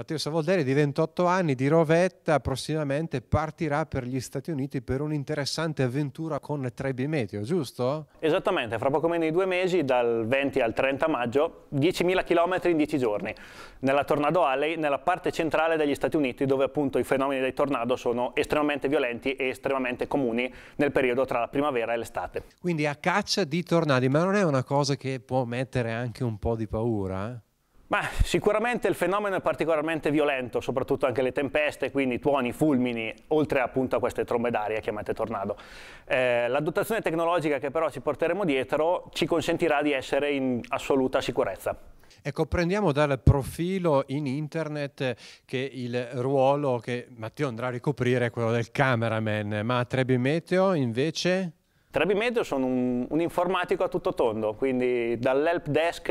Matteo Savolderi di 28 anni, di Rovetta, prossimamente partirà per gli Stati Uniti per un'interessante avventura con Trebi Meteo, giusto? Esattamente, fra poco meno di due mesi, dal 20 al 30 maggio, 10.000 km in 10 giorni, nella Tornado Alley, nella parte centrale degli Stati Uniti, dove appunto i fenomeni dei tornado sono estremamente violenti e estremamente comuni nel periodo tra la primavera e l'estate. Quindi a caccia di tornadi, ma non è una cosa che può mettere anche un po' di paura? Eh? Ma sicuramente il fenomeno è particolarmente violento, soprattutto anche le tempeste, quindi tuoni, fulmini, oltre appunto a queste trombe d'aria chiamate tornado. Eh, la dotazione tecnologica che però ci porteremo dietro ci consentirà di essere in assoluta sicurezza. Ecco, prendiamo dal profilo in internet che il ruolo che Matteo andrà a ricoprire è quello del cameraman, ma Trebi Meteo invece? Trebi Medio sono un, un, informatico a tutto tondo, quindi dall'help desk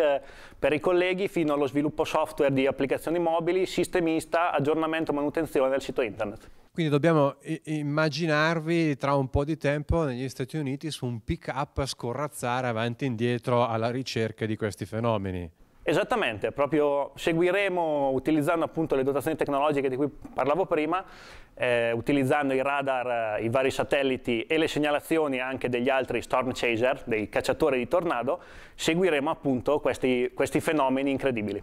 per i colleghi fino allo sviluppo software di applicazioni mobili, sistemista, aggiornamento e manutenzione del sito internet. Quindi dobbiamo immaginarvi tra un po' di tempo negli Stati Uniti su un pick up a scorrazzare avanti e indietro alla ricerca di questi fenomeni. Esattamente, proprio seguiremo utilizzando appunto le dotazioni tecnologiche di cui parlavo prima, eh, utilizzando i radar, eh, i vari satelliti e le segnalazioni anche degli altri storm chaser, dei cacciatori di tornado, seguiremo appunto questi, questi fenomeni incredibili.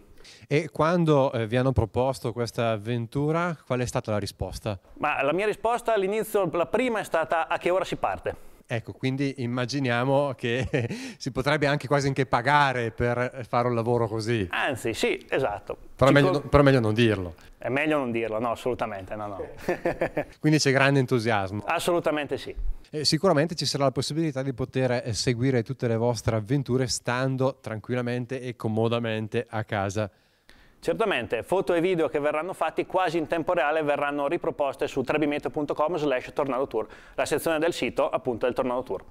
E quando eh, vi hanno proposto questa avventura, qual è stata la risposta? Ma la mia risposta all'inizio, la prima è stata a che ora si parte? Ecco, quindi immaginiamo che si potrebbe anche quasi anche pagare per fare un lavoro così. Anzi, sì, esatto. Però, meglio, con... però meglio non dirlo. È meglio non dirlo, no, assolutamente, no, no. quindi c'è grande entusiasmo. Assolutamente sì. E sicuramente ci sarà la possibilità di poter eh, seguire tutte le vostre avventure stando tranquillamente e comodamente a casa. Certamente, foto e video che verranno fatti quasi in tempo reale verranno riproposte su trebimetro.com slash tornado tour, la sezione del sito appunto del tornado tour.